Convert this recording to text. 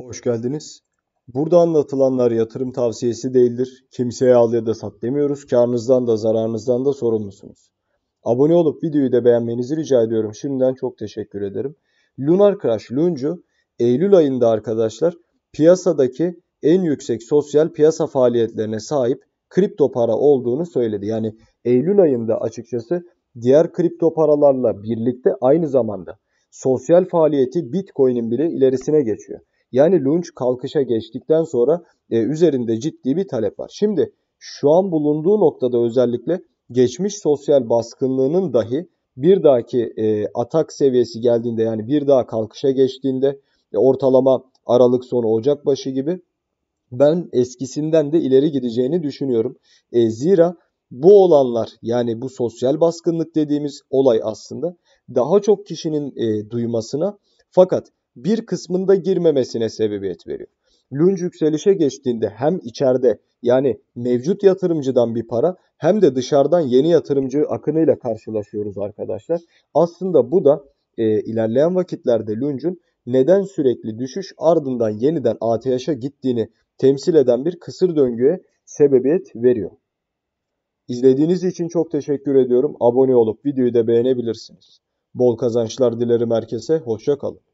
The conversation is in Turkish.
Hoş geldiniz. Burada anlatılanlar yatırım tavsiyesi değildir. Kimseye al ya da sat demiyoruz. Karnızdan da zararınızdan da sorumlusunuz. Abone olup videoyu da beğenmenizi rica ediyorum. Şimdiden çok teşekkür ederim. Lunar Crash Luncu Eylül ayında arkadaşlar piyasadaki en yüksek sosyal piyasa faaliyetlerine sahip kripto para olduğunu söyledi. Yani Eylül ayında açıkçası diğer kripto paralarla birlikte aynı zamanda sosyal faaliyeti Bitcoin'in bile ilerisine geçiyor. Yani lunge kalkışa geçtikten sonra e, üzerinde ciddi bir talep var. Şimdi şu an bulunduğu noktada özellikle geçmiş sosyal baskınlığının dahi bir dahaki e, atak seviyesi geldiğinde yani bir daha kalkışa geçtiğinde e, ortalama Aralık sonu Ocak başı gibi ben eskisinden de ileri gideceğini düşünüyorum. E, zira bu olanlar yani bu sosyal baskınlık dediğimiz olay aslında daha çok kişinin e, duymasına fakat bir kısmında girmemesine sebebiyet veriyor. Lunge yükselişe geçtiğinde hem içeride yani mevcut yatırımcıdan bir para hem de dışarıdan yeni yatırımcı akınıyla karşılaşıyoruz arkadaşlar. Aslında bu da e, ilerleyen vakitlerde Lunge'un neden sürekli düşüş ardından yeniden ATH'a gittiğini temsil eden bir kısır döngüye sebebiyet veriyor. İzlediğiniz için çok teşekkür ediyorum. Abone olup videoyu da beğenebilirsiniz. Bol kazançlar dilerim herkese. Hoşça kalın.